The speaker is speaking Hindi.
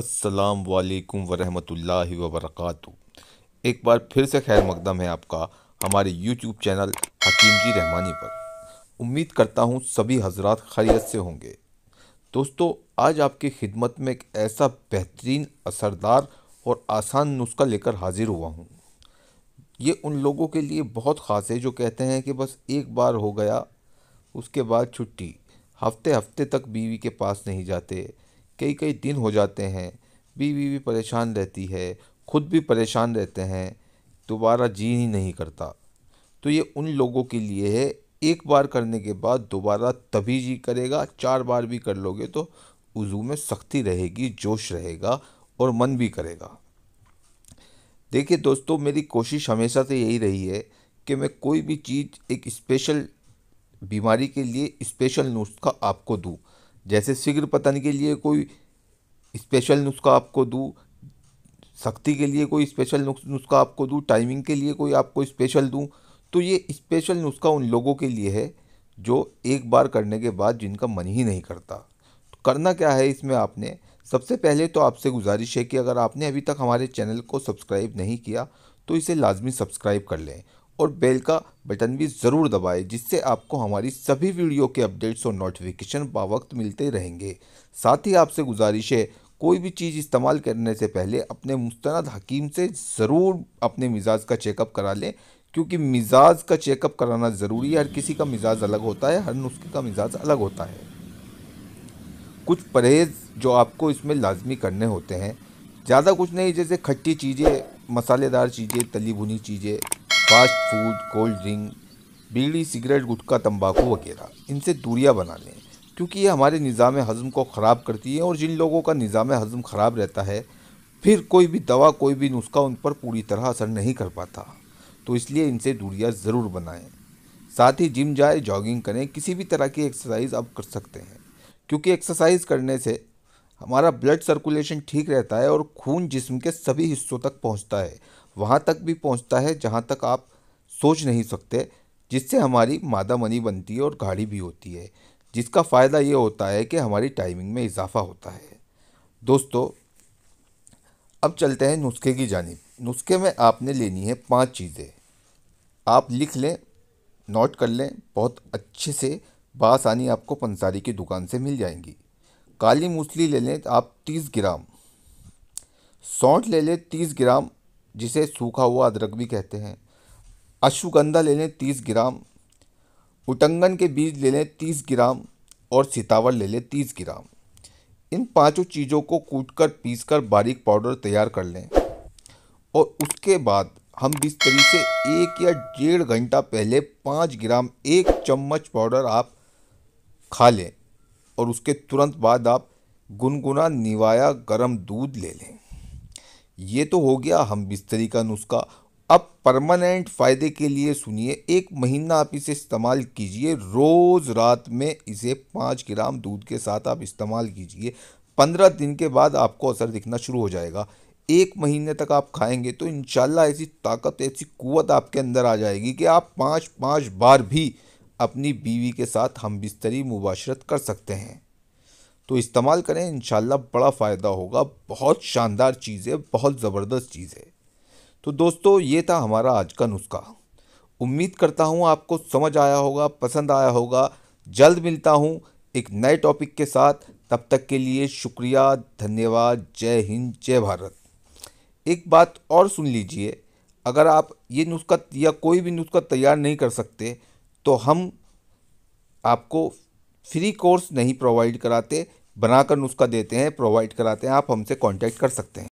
अस्सलाम वालेकुम वरहमतुल्लाहि वबरकातु एक बार फिर से खैर मकदम है आपका हमारे यूट्यूब चैनल हकीम जी रहमानी पर उम्मीद करता हूँ सभी हजरात खैरियत से होंगे दोस्तों आज आपकी खिदमत में एक ऐसा बेहतरीन असरदार और आसान नुस्खा लेकर हाजिर हुआ हूँ ये उन लोगों के लिए बहुत ख़ास है जो कहते हैं कि बस एक बार हो गया उसके बाद छुट्टी हफ्ते हफ्ते तक बीवी के पास नहीं जाते कई कई दिन हो जाते हैं बीवी भी परेशान रहती है खुद भी परेशान रहते हैं दोबारा जी ही नहीं करता तो ये उन लोगों के लिए है एक बार करने के बाद दोबारा तभी जी करेगा चार बार भी कर लोगे तो वज़ू में सख्ती रहेगी जोश रहेगा और मन भी करेगा देखिए दोस्तों मेरी कोशिश हमेशा से यही रही है कि मैं कोई भी चीज़ एक स्पेशल बीमारी के लिए स्पेशल नुस्खा आपको दूँ जैसे शीघ्र पतन के लिए कोई स्पेशल नुस्खा आपको दूँ शक्ति के लिए कोई स्पेशल नुस्खा आपको दूँ टाइमिंग के लिए कोई आपको स्पेशल दूँ तो ये स्पेशल नुस्खा उन लोगों के लिए है जो एक बार करने के बाद जिनका मन ही नहीं करता तो करना क्या है इसमें आपने सबसे पहले तो आपसे गुजारिश है कि अगर आपने अभी तक हमारे चैनल को सब्सक्राइब नहीं किया तो इसे लाजमी सब्सक्राइब कर लें और बेल का बटन भी ज़रूर दबाएं जिससे आपको हमारी सभी वीडियो के अपडेट्स और नोटिफिकेशन बावक्त मिलते रहेंगे साथ ही आपसे गुजारिश है कोई भी चीज़ इस्तेमाल करने से पहले अपने मुस्ंद हकीम से ज़रूर अपने मिजाज का चेकअप करा लें क्योंकि मिजाज का चेकअप कराना ज़रूरी है हर किसी का मिजाज अलग होता है हर नुस्खे का मिजाज अलग होता है कुछ परहेज़ जो आपको इसमें लाजमी करने होते हैं ज़्यादा कुछ नहीं जैसे खट्टी चीज़ें मसालेदार चीज़ें तली भुनी चीज़ें फास्ट फूड कोल्ड ड्रिंक बीड़ी सिगरेट गुटखा तंबाकू वगैरह इनसे दूरियाँ बना लें क्योंकि ये हमारे निज़ाम हज़म को ख़राब करती है और जिन लोगों का निज़ाम हज़म ख़राब रहता है फिर कोई भी दवा कोई भी नुस्खा उन पर पूरी तरह असर नहीं कर पाता तो इसलिए इनसे दूरियाँ ज़रूर बनाएं साथ ही जिम जाए जॉगिंग करें किसी भी तरह की एक्सरसाइज आप कर सकते हैं क्योंकि एक्सरसाइज करने से हमारा ब्लड सर्कुलेशन ठीक रहता है और खून जिस्म के सभी हिस्सों तक पहुंचता है वहाँ तक भी पहुंचता है जहाँ तक आप सोच नहीं सकते जिससे हमारी मादा मनी बनती है और गाढ़ी भी होती है जिसका फ़ायदा ये होता है कि हमारी टाइमिंग में इजाफा होता है दोस्तों अब चलते हैं नुस्खे की जानब नुस्खे में आपने लेनी है पाँच चीज़ें आप लिख लें नोट कर लें बहुत अच्छे से बासानी आपको पंसारी की दुकान से मिल जाएंगी काली मूसली ले लें तो आप तीस ग्राम सौंठ ले लें तीस ग्राम जिसे सूखा हुआ अदरक भी कहते हैं अश्वगंधा ले लें तीस ग्राम उटंगन के बीज ले लें तीस ग्राम और सितावर ले लें तीस ग्राम इन पांचों चीज़ों को कूटकर पीसकर बारीक पाउडर तैयार कर लें और उसके बाद हम बिस्तरी से एक या डेढ़ घंटा पहले पाँच ग्राम एक चम्मच पाउडर आप खा लें और उसके तुरंत बाद आप गुनगुना निवाया गर्म दूध ले लें ये तो हो गया हम बिस्तरी का नुस्खा अब परमानेंट फ़ायदे के लिए सुनिए एक महीना आप इसे इस्तेमाल कीजिए रोज़ रात में इसे पाँच ग्राम दूध के साथ आप इस्तेमाल कीजिए पंद्रह दिन के बाद आपको असर दिखना शुरू हो जाएगा एक महीने तक आप खाएंगे तो इन ऐसी ताकत ऐसी कुवत आपके अंदर आ जाएगी कि आप पाँच पाँच बार भी अपनी बीवी के साथ हम बिस्तरी मुबाशरत कर सकते हैं तो इस्तेमाल करें इन बड़ा फ़ायदा होगा बहुत शानदार चीज़ है बहुत ज़बरदस्त चीज़ है तो दोस्तों ये था हमारा आज का नुस्खा उम्मीद करता हूँ आपको समझ आया होगा पसंद आया होगा जल्द मिलता हूँ एक नए टॉपिक के साथ तब तक के लिए शुक्रिया धन्यवाद जय हिंद जय भारत एक बात और सुन लीजिए अगर आप ये नुस्खा या कोई भी नुस्खा तैयार नहीं कर सकते तो हम आपको फ्री कोर्स नहीं प्रोवाइड कराते बनाकर नुस्खा देते हैं प्रोवाइड कराते हैं आप हमसे कांटेक्ट कर सकते हैं